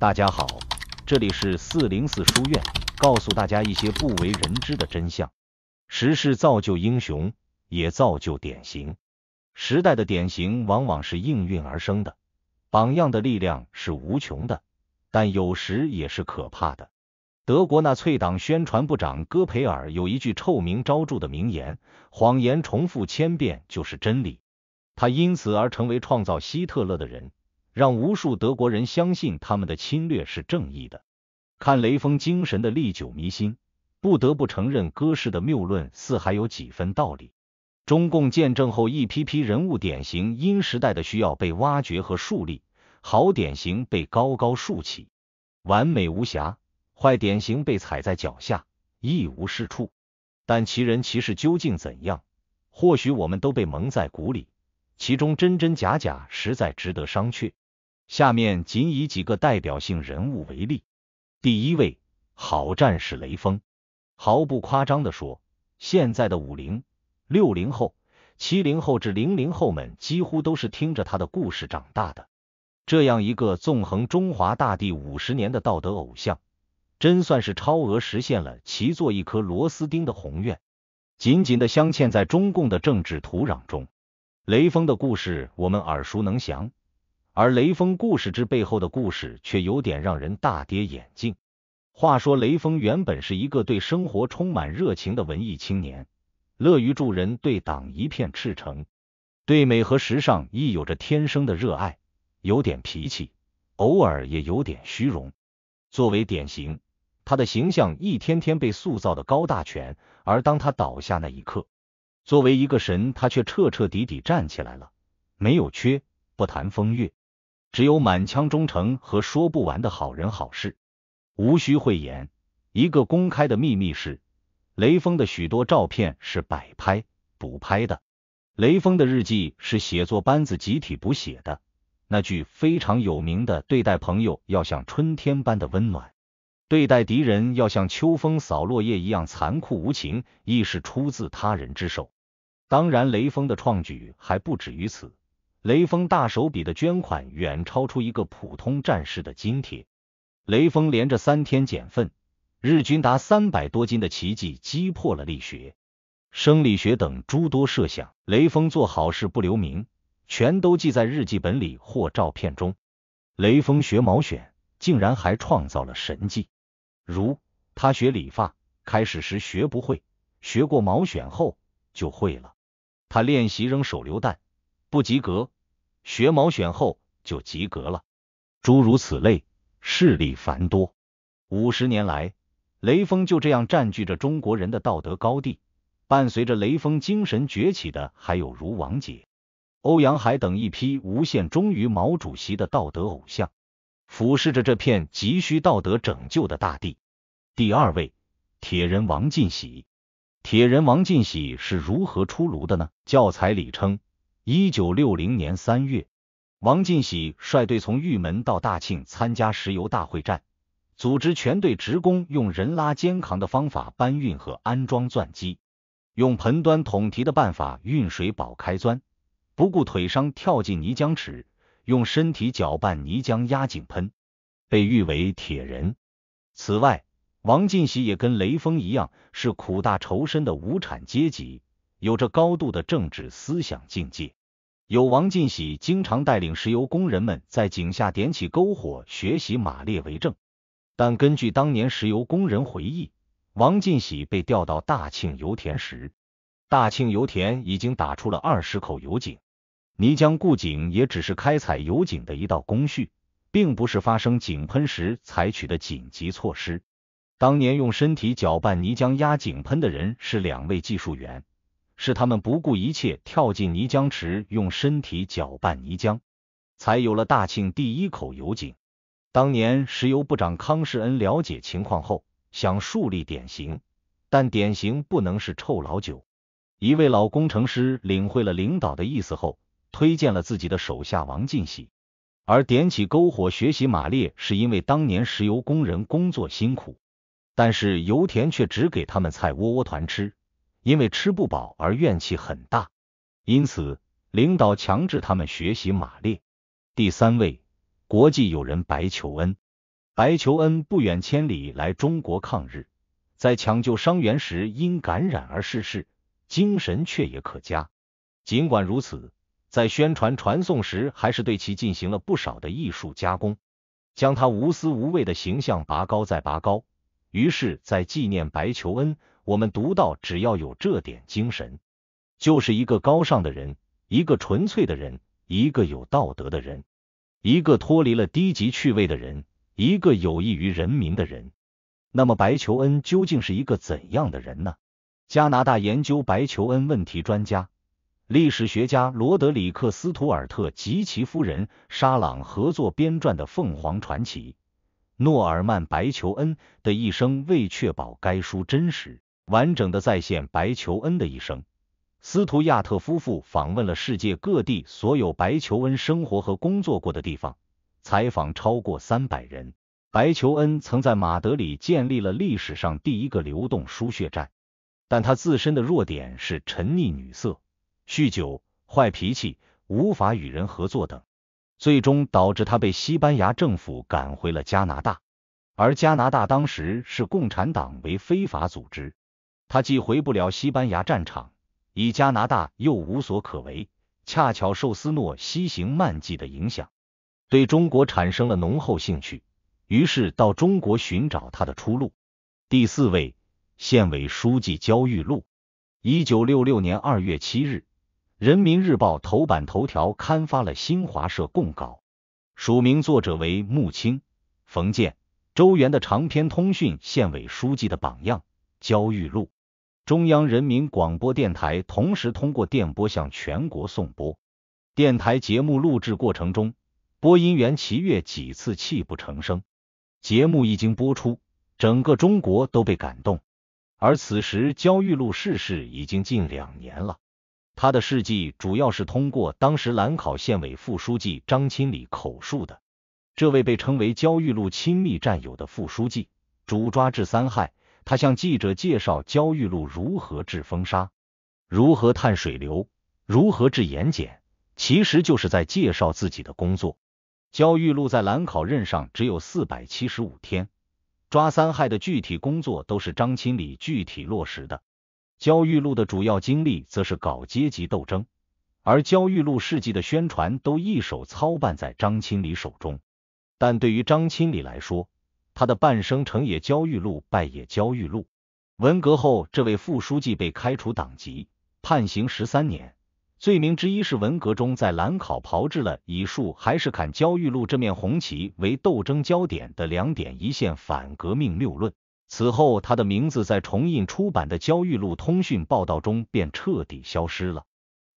大家好，这里是四零四书院，告诉大家一些不为人知的真相。时势造就英雄，也造就典型。时代的典型往往是应运而生的，榜样的力量是无穷的，但有时也是可怕的。德国纳粹党宣传部长戈培尔有一句臭名昭著的名言：“谎言重复千遍就是真理。”他因此而成为创造希特勒的人。让无数德国人相信他们的侵略是正义的。看雷锋精神的历久弥新，不得不承认戈氏的谬论似还有几分道理。中共建政后，一批批人物典型因时代的需要被挖掘和树立，好典型被高高竖起，完美无瑕；坏典型被踩在脚下，一无是处。但其人其事究竟怎样，或许我们都被蒙在鼓里，其中真真假假，实在值得商榷。下面仅以几个代表性人物为例。第一位，好战士雷锋。毫不夸张的说，现在的五零、六零后、七零后至零零后们，几乎都是听着他的故事长大的。这样一个纵横中华大地五十年的道德偶像，真算是超额实现了其做一颗螺丝钉的宏愿，紧紧的镶嵌在中共的政治土壤中。雷锋的故事，我们耳熟能详。而雷锋故事之背后的故事却有点让人大跌眼镜。话说雷锋原本是一个对生活充满热情的文艺青年，乐于助人，对党一片赤诚，对美和时尚亦有着天生的热爱。有点脾气，偶尔也有点虚荣。作为典型，他的形象一天天被塑造的高大全。而当他倒下那一刻，作为一个神，他却彻彻底底站起来了。没有缺，不谈风月。只有满腔忠诚和说不完的好人好事，无需讳言。一个公开的秘密是，雷锋的许多照片是摆拍、补拍的；雷锋的日记是写作班子集体补写的。那句非常有名的“对待朋友要像春天般的温暖，对待敌人要像秋风扫落叶一样残酷无情”，亦是出自他人之手。当然，雷锋的创举还不止于此。雷锋大手笔的捐款远超出一个普通战士的津贴。雷锋连着三天捡粪，日均达三百多斤的奇迹击破了力学、生理学等诸多设想。雷锋做好事不留名，全都记在日记本里或照片中。雷锋学毛选，竟然还创造了神迹，如他学理发，开始时学不会，学过毛选后就会了。他练习扔手榴弹，不及格。学毛选后就及格了，诸如此类事例繁多。五十年来，雷锋就这样占据着中国人的道德高地。伴随着雷锋精神崛起的，还有如王杰、欧阳海等一批无限忠于毛主席的道德偶像。俯视着这片急需道德拯救的大地。第二位，铁人王进喜。铁人王进喜是如何出炉的呢？教材里称。一九六零年三月，王进喜率队从玉门到大庆参加石油大会战，组织全队职工用人拉肩扛的方法搬运和安装钻机，用盆端桶提的办法运水保开钻，不顾腿伤跳进泥浆池，用身体搅拌泥浆压井喷，被誉为“铁人”。此外，王进喜也跟雷锋一样，是苦大仇深的无产阶级。有着高度的政治思想境界，有王进喜经常带领石油工人们在井下点起篝火学习马列为政。但根据当年石油工人回忆，王进喜被调到大庆油田时，大庆油田已经打出了二十口油井，泥浆固井也只是开采油井的一道工序，并不是发生井喷时采取的紧急措施。当年用身体搅拌泥浆压井喷的人是两位技术员。是他们不顾一切跳进泥浆池，用身体搅拌泥浆，才有了大庆第一口油井。当年石油部长康世恩了解情况后，想树立典型，但典型不能是臭老九。一位老工程师领会了领导的意思后，推荐了自己的手下王进喜。而点起篝火学习马列，是因为当年石油工人工作辛苦，但是油田却只给他们菜窝窝团吃。因为吃不饱而怨气很大，因此领导强制他们学习马列。第三位国际友人白求恩，白求恩不远千里来中国抗日，在抢救伤员时因感染而逝世，精神却也可嘉。尽管如此，在宣传传颂时还是对其进行了不少的艺术加工，将他无私无畏的形象拔高再拔高。于是，在纪念白求恩。我们读到，只要有这点精神，就是一个高尚的人，一个纯粹的人，一个有道德的人，一个脱离了低级趣味的人，一个有益于人民的人。那么，白求恩究竟是一个怎样的人呢？加拿大研究白求恩问题专家、历史学家罗德里克斯图尔特及其夫人沙朗合作编撰的《凤凰传奇：诺尔曼·白求恩的一生》，为确保该书真实。完整的再现白求恩的一生。斯图亚特夫妇访问了世界各地所有白求恩生活和工作过的地方，采访超过三百人。白求恩曾在马德里建立了历史上第一个流动输血站，但他自身的弱点是沉溺女色、酗酒、坏脾气、无法与人合作等，最终导致他被西班牙政府赶回了加拿大。而加拿大当时视共产党为非法组织。他既回不了西班牙战场，以加拿大又无所可为，恰巧受斯诺西行漫记的影响，对中国产生了浓厚兴趣，于是到中国寻找他的出路。第四位县委书记焦裕禄，一九六六年二月七日，《人民日报》头版头条刊发了新华社供稿，署名作者为穆青、冯健、周元的长篇通讯《县委书记的榜样焦裕禄》。中央人民广播电台同时通过电波向全国送播。电台节目录制过程中，播音员齐越几次泣不成声。节目一经播出，整个中国都被感动。而此时焦裕禄逝世已经近两年了，他的事迹主要是通过当时兰考县委副书记张钦礼口述的。这位被称为焦裕禄亲密战友的副书记，主抓治三害。他向记者介绍焦裕禄如何治风沙，如何探水流，如何治盐碱，其实就是在介绍自己的工作。焦裕禄在兰考任上只有四百七十五天，抓三害的具体工作都是张清礼具体落实的。焦裕禄的主要精力则是搞阶级斗争，而焦裕禄事迹的宣传都一手操办在张清礼手中。但对于张清礼来说，他的半生成也焦裕禄，败也焦裕禄。文革后，这位副书记被开除党籍，判刑十三年。罪名之一是文革中在兰考炮制了“以树还是砍焦裕禄这面红旗”为斗争焦点的两点一线反革命谬论。此后，他的名字在重印出版的《焦裕禄通讯报道》中便彻底消失了。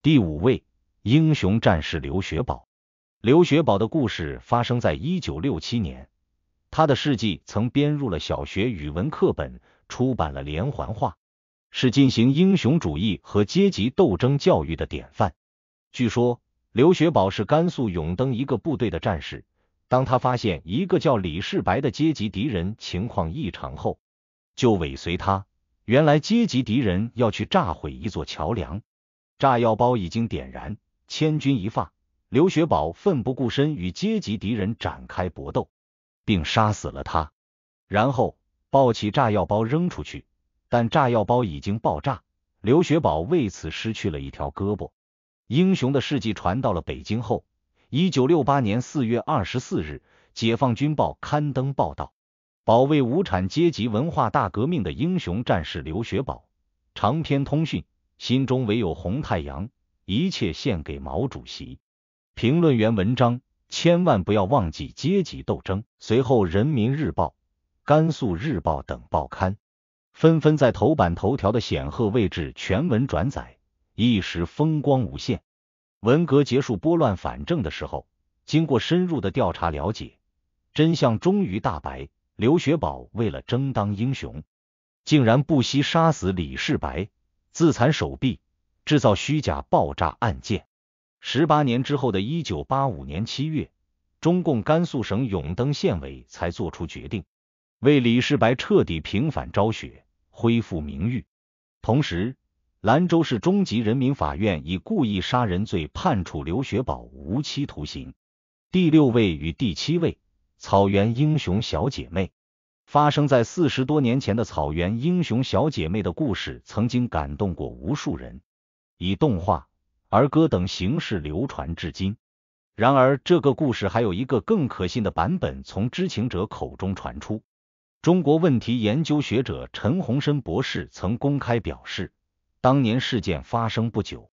第五位英雄战士刘学宝，刘学宝的故事发生在一九六七年。他的事迹曾编入了小学语文课本，出版了连环画，是进行英雄主义和阶级斗争教育的典范。据说刘学宝是甘肃永登一个部队的战士，当他发现一个叫李世白的阶级敌人情况异常后，就尾随他。原来阶级敌人要去炸毁一座桥梁，炸药包已经点燃，千钧一发，刘学宝奋不顾身与阶级敌人展开搏斗。并杀死了他，然后抱起炸药包扔出去，但炸药包已经爆炸，刘学宝为此失去了一条胳膊。英雄的事迹传到了北京后，一九六八年四月二十四日，《解放军报》刊登报道：保卫无产阶级文化大革命的英雄战士刘学宝。长篇通讯《心中唯有红太阳》，一切献给毛主席。评论员文章。千万不要忘记阶级斗争。随后，《人民日报》《甘肃日报》等报刊纷纷在头版头条的显赫位置全文转载，一时风光无限。文革结束拨乱反正的时候，经过深入的调查了解，真相终于大白：刘学宝为了争当英雄，竟然不惜杀死李世白，自残手臂，制造虚假爆炸案件。十八年之后的1985年7月，中共甘肃省永登县委才作出决定，为李世白彻底平反昭雪，恢复名誉。同时，兰州市中级人民法院以故意杀人罪判处刘学宝无期徒刑。第六位与第七位，草原英雄小姐妹，发生在四十多年前的草原英雄小姐妹的故事，曾经感动过无数人，以动画。儿歌等形式流传至今。然而，这个故事还有一个更可信的版本，从知情者口中传出。中国问题研究学者陈洪生博士曾公开表示，当年事件发生不久，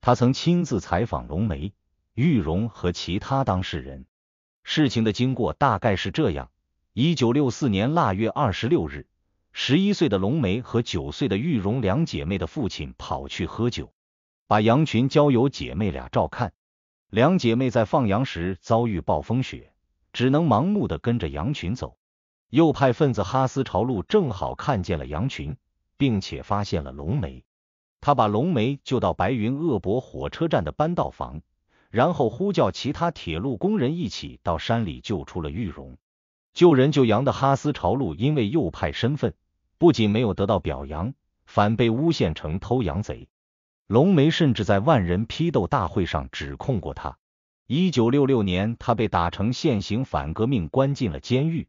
他曾亲自采访龙梅、玉荣和其他当事人。事情的经过大概是这样：一九六四年腊月二十六日，十一岁的龙梅和九岁的玉荣两姐妹的父亲跑去喝酒。把羊群交由姐妹俩照看，两姐妹在放羊时遭遇暴风雪，只能盲目的跟着羊群走。右派分子哈斯朝路正好看见了羊群，并且发现了龙梅，他把龙梅救到白云鄂博火车站的扳道房，然后呼叫其他铁路工人一起到山里救出了玉荣。救人救羊的哈斯朝路因为右派身份，不仅没有得到表扬，反被诬陷成偷羊贼。龙梅甚至在万人批斗大会上指控过他。一九六六年，他被打成现行反革命，关进了监狱，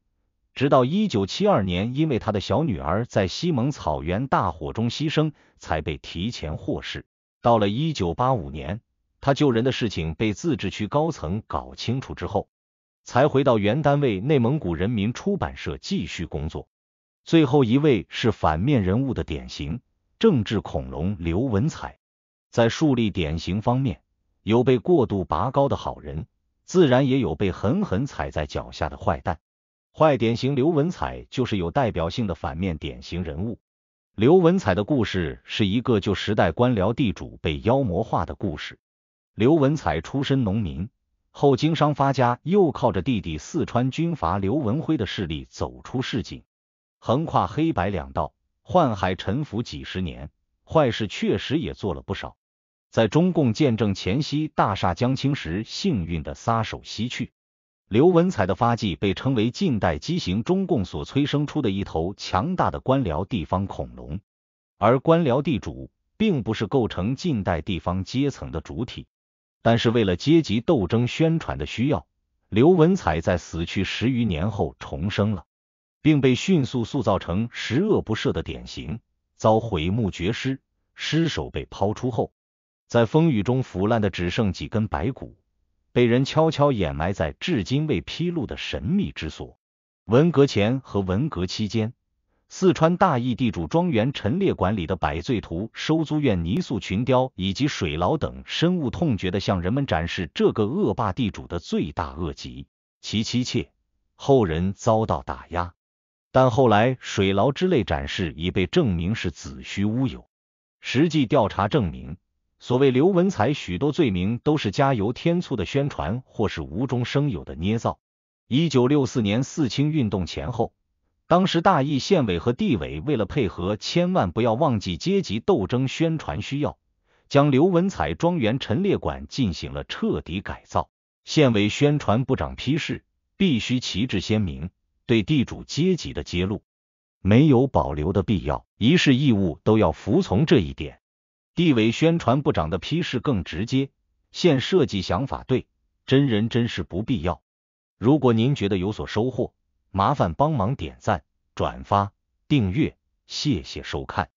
直到一九七二年，因为他的小女儿在西蒙草原大火中牺牲，才被提前获释。到了一九八五年，他救人的事情被自治区高层搞清楚之后，才回到原单位内蒙古人民出版社继续工作。最后一位是反面人物的典型政治恐龙刘文彩。在树立典型方面，有被过度拔高的好人，自然也有被狠狠踩在脚下的坏蛋。坏典型刘文彩就是有代表性的反面典型人物。刘文彩的故事是一个旧时代官僚地主被妖魔化的故事。刘文彩出身农民，后经商发家，又靠着弟弟四川军阀刘文辉的势力走出市井，横跨黑白两道，宦海沉浮几十年，坏事确实也做了不少。在中共见证前夕，大厦将倾时，幸运的撒手西去。刘文彩的发迹被称为近代畸形中共所催生出的一头强大的官僚地方恐龙，而官僚地主并不是构成近代地方阶层的主体。但是，为了阶级斗争宣传的需要，刘文彩在死去十余年后重生了，并被迅速塑造成十恶不赦的典型，遭毁墓绝尸，尸首被抛出后。在风雨中腐烂的只剩几根白骨，被人悄悄掩埋在至今未披露的神秘之所。文革前和文革期间，四川大邑地主庄园陈列馆里的《百岁图》、收租院泥塑群雕以及水牢等，深恶痛绝的向人们展示这个恶霸地主的罪大恶极。其妻妾后人遭到打压，但后来水牢之类展示已被证明是子虚乌有。实际调查证明。所谓刘文彩许多罪名都是加油添醋的宣传，或是无中生有的捏造。一九六四年四清运动前后，当时大邑县委和地委为了配合，千万不要忘记阶级斗争宣传需要，将刘文彩庄园陈列馆进行了彻底改造。县委宣传部长批示，必须旗帜鲜明，对地主阶级的揭露没有保留的必要，一事义务都要服从这一点。地委宣传部长的批示更直接，现设计想法对，真人真事不必要。如果您觉得有所收获，麻烦帮忙点赞、转发、订阅，谢谢收看。